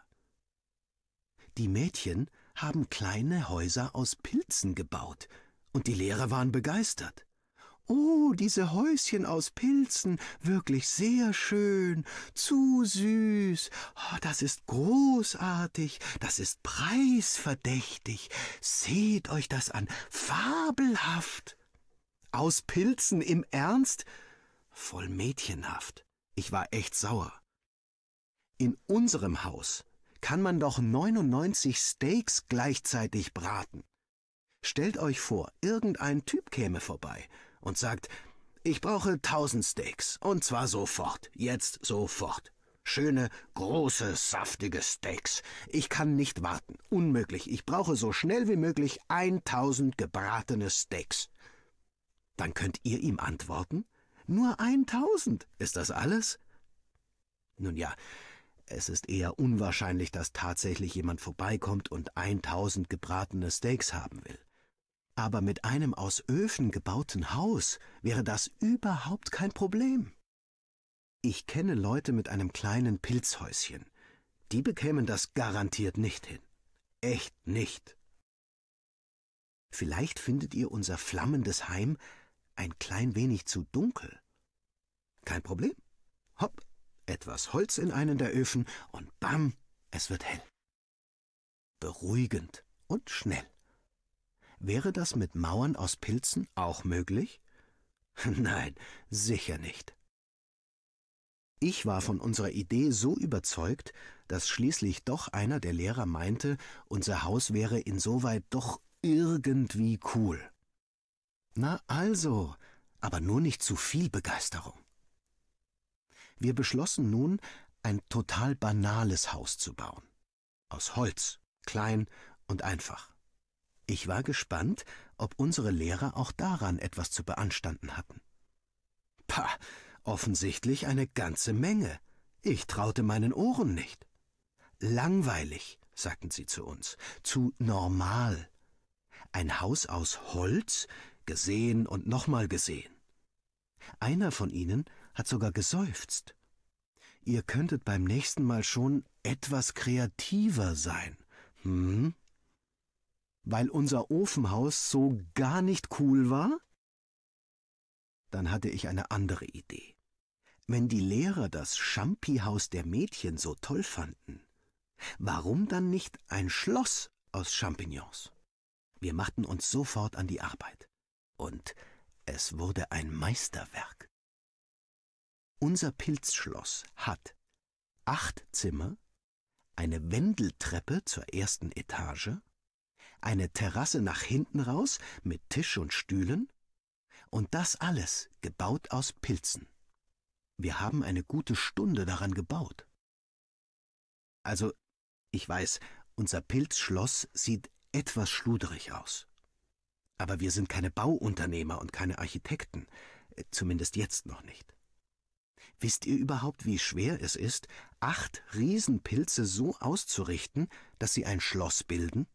Die Mädchen haben kleine Häuser aus Pilzen gebaut, und die Lehrer waren begeistert. Oh, diese Häuschen aus Pilzen, wirklich sehr schön, zu süß. Oh, das ist großartig, das ist preisverdächtig. Seht euch das an, fabelhaft. Aus Pilzen im Ernst? Voll mädchenhaft. Ich war echt sauer. In unserem Haus kann man doch 99 Steaks gleichzeitig braten. Stellt euch vor, irgendein Typ käme vorbei, und sagt, ich brauche tausend Steaks, und zwar sofort, jetzt sofort. Schöne, große, saftige Steaks. Ich kann nicht warten. Unmöglich. Ich brauche so schnell wie möglich 1000 gebratene Steaks. Dann könnt ihr ihm antworten? Nur 1000. Ist das alles? Nun ja, es ist eher unwahrscheinlich, dass tatsächlich jemand vorbeikommt und 1000 gebratene Steaks haben will. Aber mit einem aus Öfen gebauten Haus wäre das überhaupt kein Problem. Ich kenne Leute mit einem kleinen Pilzhäuschen. Die bekämen das garantiert nicht hin. Echt nicht. Vielleicht findet ihr unser flammendes Heim ein klein wenig zu dunkel. Kein Problem. Hopp, etwas Holz in einen der Öfen und bam, es wird hell. Beruhigend und schnell. Wäre das mit Mauern aus Pilzen auch möglich? Nein, sicher nicht. Ich war von unserer Idee so überzeugt, dass schließlich doch einer der Lehrer meinte, unser Haus wäre insoweit doch irgendwie cool. Na also, aber nur nicht zu viel Begeisterung. Wir beschlossen nun, ein total banales Haus zu bauen. Aus Holz, klein und einfach. Ich war gespannt, ob unsere Lehrer auch daran etwas zu beanstanden hatten. Pah, offensichtlich eine ganze Menge. Ich traute meinen Ohren nicht. Langweilig, sagten sie zu uns, zu normal. Ein Haus aus Holz, gesehen und nochmal gesehen. Einer von ihnen hat sogar geseufzt. Ihr könntet beim nächsten Mal schon etwas kreativer sein. Hm? weil unser Ofenhaus so gar nicht cool war? Dann hatte ich eine andere Idee. Wenn die Lehrer das Schampi-Haus der Mädchen so toll fanden, warum dann nicht ein Schloss aus Champignons? Wir machten uns sofort an die Arbeit. Und es wurde ein Meisterwerk. Unser Pilzschloss hat acht Zimmer, eine Wendeltreppe zur ersten Etage, eine Terrasse nach hinten raus mit Tisch und Stühlen und das alles gebaut aus Pilzen. Wir haben eine gute Stunde daran gebaut. Also, ich weiß, unser Pilzschloss sieht etwas schluderig aus. Aber wir sind keine Bauunternehmer und keine Architekten, äh, zumindest jetzt noch nicht. Wisst ihr überhaupt, wie schwer es ist, acht Riesenpilze so auszurichten, dass sie ein Schloss bilden?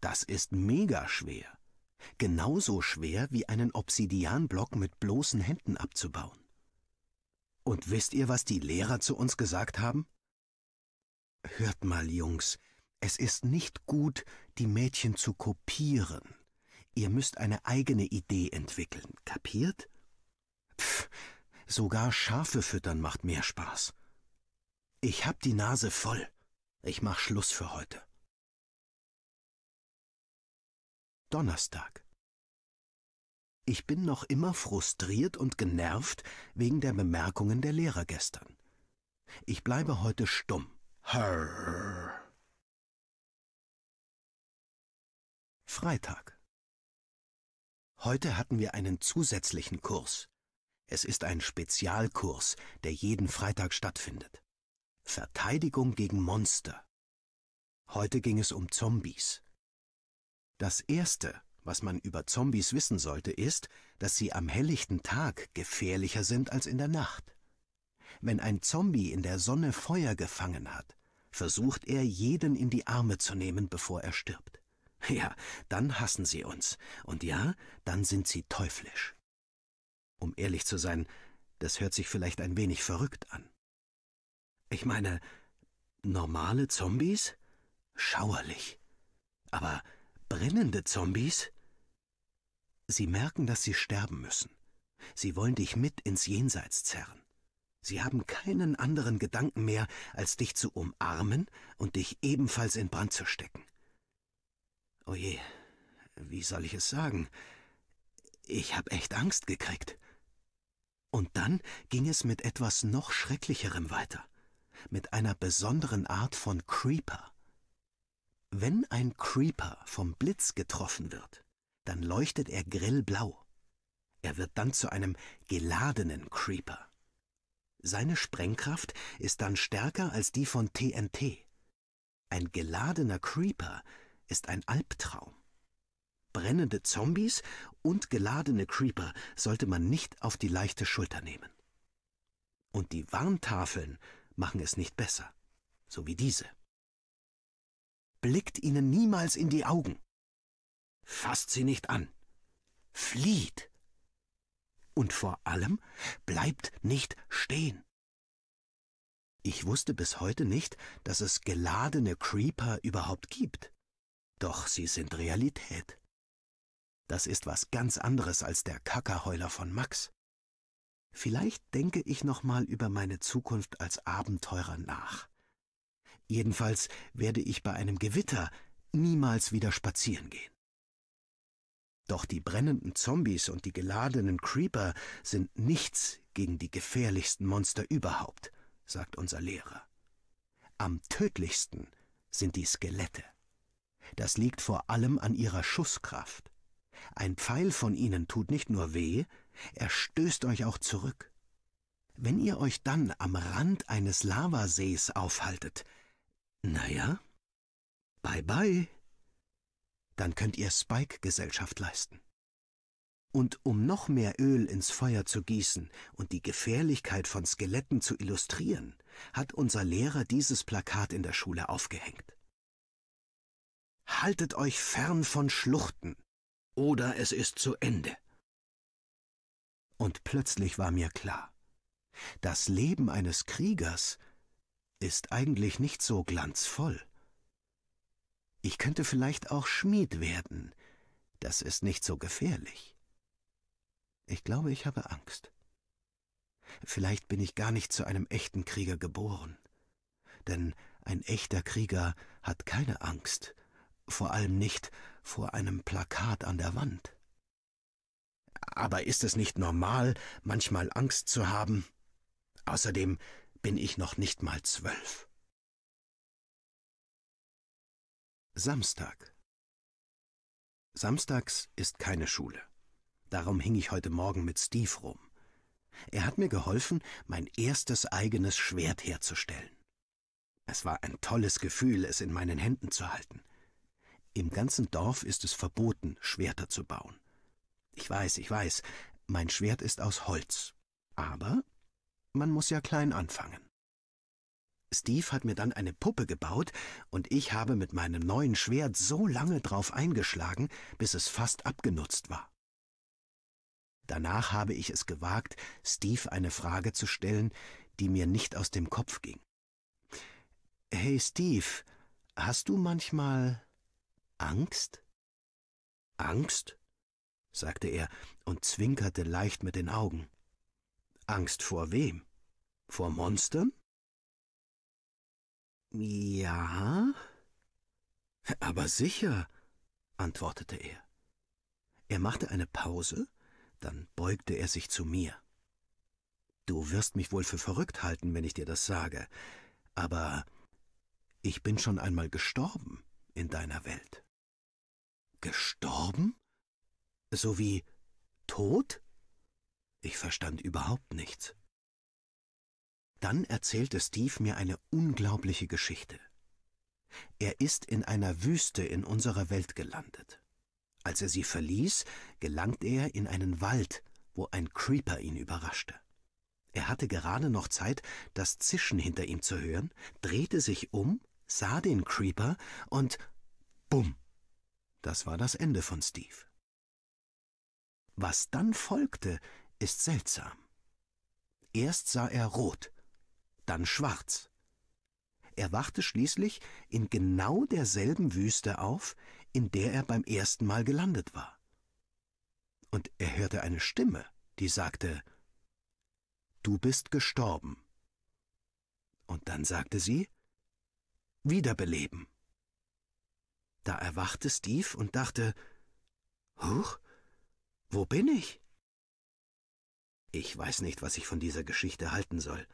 Das ist mega schwer. Genauso schwer wie einen Obsidianblock mit bloßen Händen abzubauen. Und wisst ihr, was die Lehrer zu uns gesagt haben? Hört mal, Jungs, es ist nicht gut, die Mädchen zu kopieren. Ihr müsst eine eigene Idee entwickeln, kapiert? Pff, sogar Schafe füttern macht mehr Spaß. Ich hab die Nase voll. Ich mach Schluss für heute. Donnerstag. Ich bin noch immer frustriert und genervt wegen der Bemerkungen der Lehrer gestern. Ich bleibe heute stumm. Hör. Freitag. Heute hatten wir einen zusätzlichen Kurs. Es ist ein Spezialkurs, der jeden Freitag stattfindet. Verteidigung gegen Monster. Heute ging es um Zombies. Das Erste, was man über Zombies wissen sollte, ist, dass sie am helllichten Tag gefährlicher sind als in der Nacht. Wenn ein Zombie in der Sonne Feuer gefangen hat, versucht er, jeden in die Arme zu nehmen, bevor er stirbt. Ja, dann hassen sie uns, und ja, dann sind sie teuflisch. Um ehrlich zu sein, das hört sich vielleicht ein wenig verrückt an. Ich meine, normale Zombies? Schauerlich. Aber Brennende Zombies? Sie merken, dass sie sterben müssen. Sie wollen dich mit ins Jenseits zerren. Sie haben keinen anderen Gedanken mehr, als dich zu umarmen und dich ebenfalls in Brand zu stecken. Oje, oh wie soll ich es sagen? Ich habe echt Angst gekriegt. Und dann ging es mit etwas noch Schrecklicherem weiter. Mit einer besonderen Art von Creeper. Wenn ein Creeper vom Blitz getroffen wird, dann leuchtet er grillblau. Er wird dann zu einem geladenen Creeper. Seine Sprengkraft ist dann stärker als die von TNT. Ein geladener Creeper ist ein Albtraum. Brennende Zombies und geladene Creeper sollte man nicht auf die leichte Schulter nehmen. Und die Warntafeln machen es nicht besser, so wie diese blickt ihnen niemals in die Augen. Fasst sie nicht an. Flieht. Und vor allem bleibt nicht stehen. Ich wusste bis heute nicht, dass es geladene Creeper überhaupt gibt. Doch sie sind Realität. Das ist was ganz anderes als der Kackerheuler von Max. Vielleicht denke ich nochmal über meine Zukunft als Abenteurer nach. Jedenfalls werde ich bei einem Gewitter niemals wieder spazieren gehen. Doch die brennenden Zombies und die geladenen Creeper sind nichts gegen die gefährlichsten Monster überhaupt, sagt unser Lehrer. Am tödlichsten sind die Skelette. Das liegt vor allem an ihrer Schusskraft. Ein Pfeil von ihnen tut nicht nur weh, er stößt euch auch zurück. Wenn ihr euch dann am Rand eines Lavasees aufhaltet, naja, bye bye. Dann könnt ihr Spike Gesellschaft leisten. Und um noch mehr Öl ins Feuer zu gießen und die Gefährlichkeit von Skeletten zu illustrieren, hat unser Lehrer dieses Plakat in der Schule aufgehängt. Haltet euch fern von Schluchten, oder es ist zu Ende. Und plötzlich war mir klar, das Leben eines Kriegers ist eigentlich nicht so glanzvoll. Ich könnte vielleicht auch Schmied werden. Das ist nicht so gefährlich. Ich glaube, ich habe Angst. Vielleicht bin ich gar nicht zu einem echten Krieger geboren. Denn ein echter Krieger hat keine Angst, vor allem nicht vor einem Plakat an der Wand. Aber ist es nicht normal, manchmal Angst zu haben? Außerdem bin ich noch nicht mal zwölf. Samstag. Samstags ist keine Schule. Darum hing ich heute Morgen mit Steve rum. Er hat mir geholfen, mein erstes eigenes Schwert herzustellen. Es war ein tolles Gefühl, es in meinen Händen zu halten. Im ganzen Dorf ist es verboten, Schwerter zu bauen. Ich weiß, ich weiß, mein Schwert ist aus Holz. Aber man muss ja klein anfangen. Steve hat mir dann eine Puppe gebaut und ich habe mit meinem neuen Schwert so lange drauf eingeschlagen, bis es fast abgenutzt war. Danach habe ich es gewagt, Steve eine Frage zu stellen, die mir nicht aus dem Kopf ging. Hey Steve, hast du manchmal Angst? Angst? sagte er und zwinkerte leicht mit den Augen. Angst vor wem? Vor Monstern? Ja. Aber sicher, antwortete er. Er machte eine Pause, dann beugte er sich zu mir. Du wirst mich wohl für verrückt halten, wenn ich dir das sage, aber ich bin schon einmal gestorben in deiner Welt. Gestorben? So wie tot? Ich verstand überhaupt nichts. Dann erzählte Steve mir eine unglaubliche Geschichte. Er ist in einer Wüste in unserer Welt gelandet. Als er sie verließ, gelangt er in einen Wald, wo ein Creeper ihn überraschte. Er hatte gerade noch Zeit, das Zischen hinter ihm zu hören, drehte sich um, sah den Creeper und bumm. Das war das Ende von Steve. Was dann folgte, ist seltsam. Erst sah er rot, dann schwarz. Er wachte schließlich in genau derselben Wüste auf, in der er beim ersten Mal gelandet war. Und er hörte eine Stimme, die sagte Du bist gestorben. Und dann sagte sie Wiederbeleben. Da erwachte Steve und dachte Huch, wo bin ich? Ich weiß nicht, was ich von dieser Geschichte halten soll.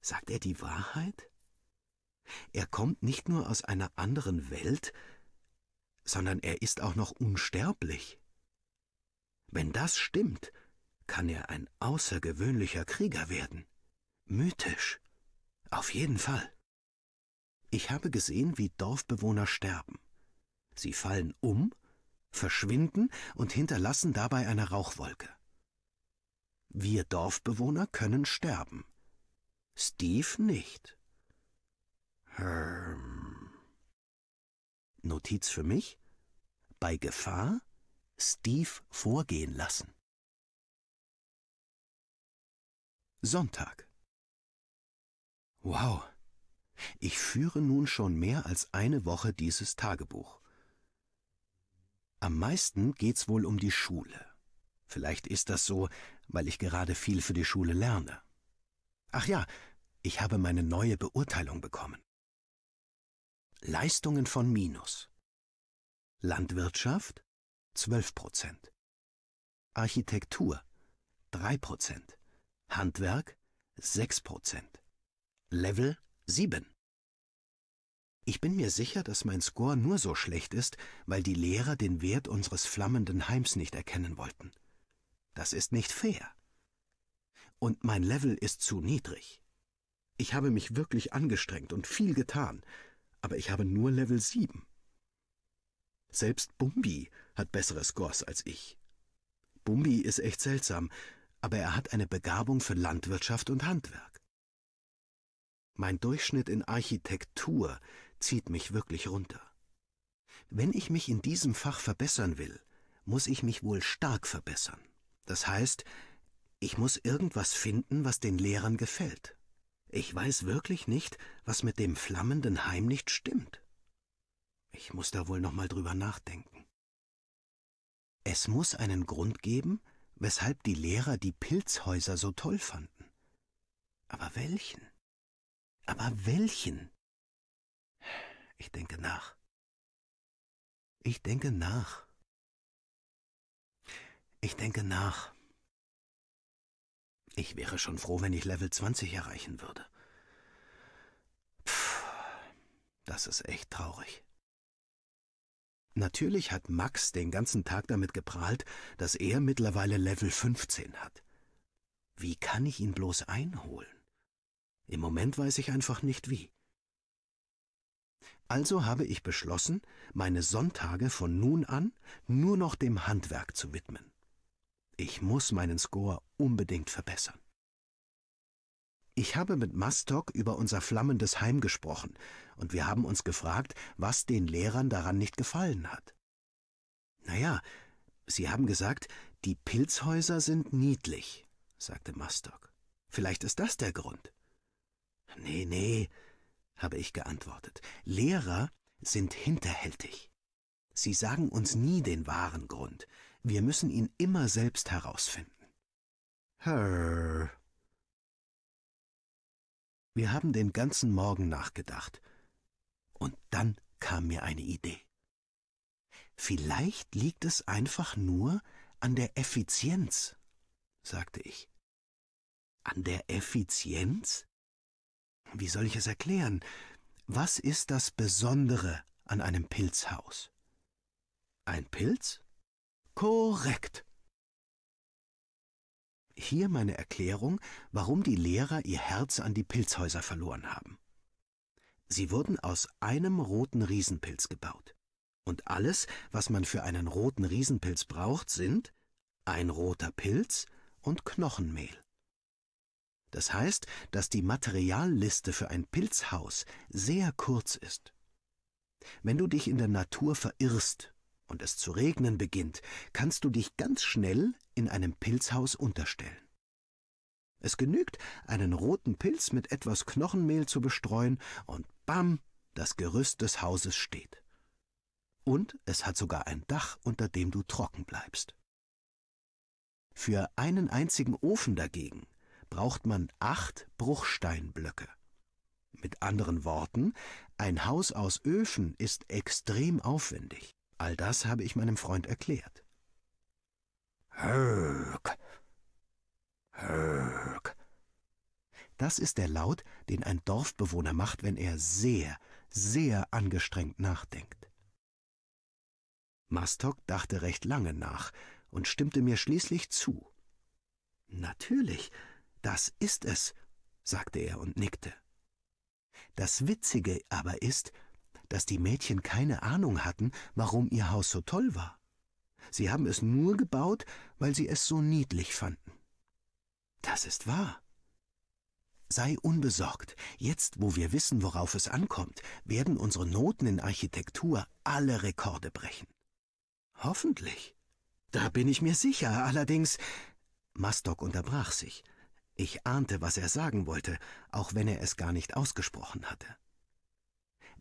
Sagt er die Wahrheit? Er kommt nicht nur aus einer anderen Welt, sondern er ist auch noch unsterblich. Wenn das stimmt, kann er ein außergewöhnlicher Krieger werden. Mythisch. Auf jeden Fall. Ich habe gesehen, wie Dorfbewohner sterben. Sie fallen um, verschwinden und hinterlassen dabei eine Rauchwolke. Wir Dorfbewohner können sterben. Steve nicht. Hm. Notiz für mich? Bei Gefahr Steve vorgehen lassen. Sonntag. Wow. Ich führe nun schon mehr als eine Woche dieses Tagebuch. Am meisten geht's wohl um die Schule. Vielleicht ist das so, weil ich gerade viel für die Schule lerne. Ach ja, ich habe meine neue Beurteilung bekommen. Leistungen von Minus. Landwirtschaft 12 Architektur 3 Handwerk 6 Level 7. Ich bin mir sicher, dass mein Score nur so schlecht ist, weil die Lehrer den Wert unseres flammenden Heims nicht erkennen wollten. Das ist nicht fair. Und mein Level ist zu niedrig. Ich habe mich wirklich angestrengt und viel getan, aber ich habe nur Level 7. Selbst Bumbi hat bessere Scores als ich. Bumbi ist echt seltsam, aber er hat eine Begabung für Landwirtschaft und Handwerk. Mein Durchschnitt in Architektur zieht mich wirklich runter. Wenn ich mich in diesem Fach verbessern will, muss ich mich wohl stark verbessern. Das heißt, ich muss irgendwas finden, was den Lehrern gefällt. Ich weiß wirklich nicht, was mit dem flammenden Heim nicht stimmt. Ich muss da wohl noch mal drüber nachdenken. Es muss einen Grund geben, weshalb die Lehrer die Pilzhäuser so toll fanden. Aber welchen? Aber welchen? Ich denke nach. Ich denke nach. Ich denke nach. Ich wäre schon froh, wenn ich Level 20 erreichen würde. Pff, das ist echt traurig. Natürlich hat Max den ganzen Tag damit geprahlt, dass er mittlerweile Level 15 hat. Wie kann ich ihn bloß einholen? Im Moment weiß ich einfach nicht wie. Also habe ich beschlossen, meine Sonntage von nun an nur noch dem Handwerk zu widmen. Ich muss meinen Score unbedingt verbessern. Ich habe mit Mastok über unser flammendes Heim gesprochen und wir haben uns gefragt, was den Lehrern daran nicht gefallen hat. Naja, sie haben gesagt, die Pilzhäuser sind niedlich, sagte Mastok. Vielleicht ist das der Grund. Nee, nee, habe ich geantwortet. Lehrer sind hinterhältig. Sie sagen uns nie den wahren Grund. Wir müssen ihn immer selbst herausfinden. Her. Wir haben den ganzen Morgen nachgedacht. Und dann kam mir eine Idee. Vielleicht liegt es einfach nur an der Effizienz, sagte ich. An der Effizienz? Wie soll ich es erklären? Was ist das Besondere an einem Pilzhaus? Ein Pilz? Korrekt. Hier meine Erklärung, warum die Lehrer ihr Herz an die Pilzhäuser verloren haben. Sie wurden aus einem roten Riesenpilz gebaut. Und alles, was man für einen roten Riesenpilz braucht, sind ein roter Pilz und Knochenmehl. Das heißt, dass die Materialliste für ein Pilzhaus sehr kurz ist. Wenn du dich in der Natur verirrst und es zu regnen beginnt, kannst du dich ganz schnell in einem Pilzhaus unterstellen. Es genügt, einen roten Pilz mit etwas Knochenmehl zu bestreuen und bam, das Gerüst des Hauses steht. Und es hat sogar ein Dach, unter dem du trocken bleibst. Für einen einzigen Ofen dagegen braucht man acht Bruchsteinblöcke. Mit anderen Worten, ein Haus aus Öfen ist extrem aufwendig. All das habe ich meinem Freund erklärt. Hörg. Hörg. Das ist der Laut, den ein Dorfbewohner macht, wenn er sehr, sehr angestrengt nachdenkt. Mastok dachte recht lange nach und stimmte mir schließlich zu. Natürlich, das ist es, sagte er und nickte. Das Witzige aber ist, dass die Mädchen keine Ahnung hatten, warum ihr Haus so toll war. Sie haben es nur gebaut, weil sie es so niedlich fanden. Das ist wahr. Sei unbesorgt. Jetzt, wo wir wissen, worauf es ankommt, werden unsere Noten in Architektur alle Rekorde brechen. Hoffentlich. Da bin ich mir sicher. Allerdings. Mastok unterbrach sich. Ich ahnte, was er sagen wollte, auch wenn er es gar nicht ausgesprochen hatte.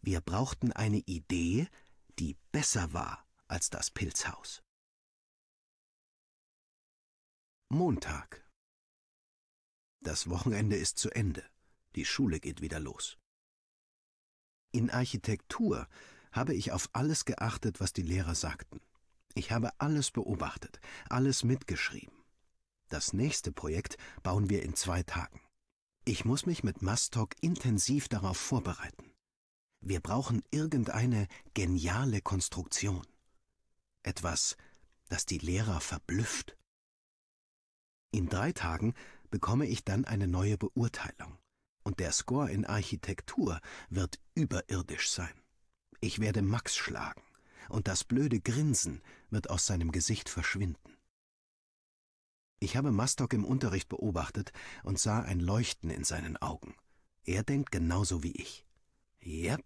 Wir brauchten eine Idee, die besser war als das Pilzhaus. Montag. Das Wochenende ist zu Ende. Die Schule geht wieder los. In Architektur habe ich auf alles geachtet, was die Lehrer sagten. Ich habe alles beobachtet, alles mitgeschrieben. Das nächste Projekt bauen wir in zwei Tagen. Ich muss mich mit Mastock intensiv darauf vorbereiten. Wir brauchen irgendeine geniale Konstruktion. Etwas, das die Lehrer verblüfft. In drei Tagen bekomme ich dann eine neue Beurteilung. Und der Score in Architektur wird überirdisch sein. Ich werde Max schlagen. Und das blöde Grinsen wird aus seinem Gesicht verschwinden. Ich habe Mastok im Unterricht beobachtet und sah ein Leuchten in seinen Augen. Er denkt genauso wie ich. Yep,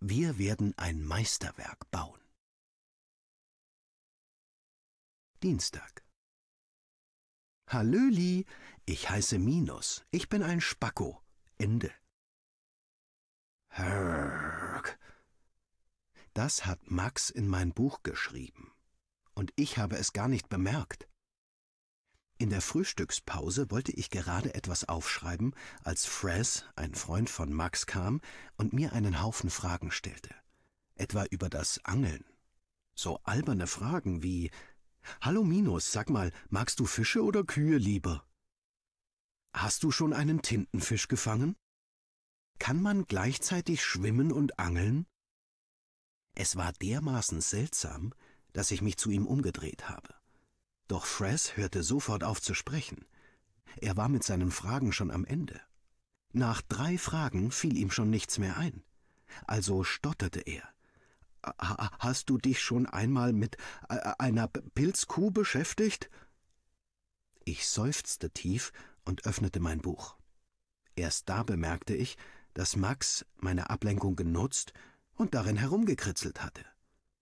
wir werden ein Meisterwerk bauen. Dienstag. Hallöli, ich heiße Minus, ich bin ein Spacko. Ende. Hörg. Das hat Max in mein Buch geschrieben. Und ich habe es gar nicht bemerkt. In der Frühstückspause wollte ich gerade etwas aufschreiben, als Fraz, ein Freund von Max, kam und mir einen Haufen Fragen stellte. Etwa über das Angeln. So alberne Fragen wie Hallo Minus, sag mal, magst du Fische oder Kühe lieber? Hast du schon einen Tintenfisch gefangen? Kann man gleichzeitig schwimmen und angeln? Es war dermaßen seltsam, dass ich mich zu ihm umgedreht habe. Doch Fress hörte sofort auf zu sprechen. Er war mit seinen Fragen schon am Ende. Nach drei Fragen fiel ihm schon nichts mehr ein. Also stotterte er. Hast du dich schon einmal mit äh, einer Pilzkuh beschäftigt? Ich seufzte tief und öffnete mein Buch. Erst da bemerkte ich, dass Max meine Ablenkung genutzt und darin herumgekritzelt hatte.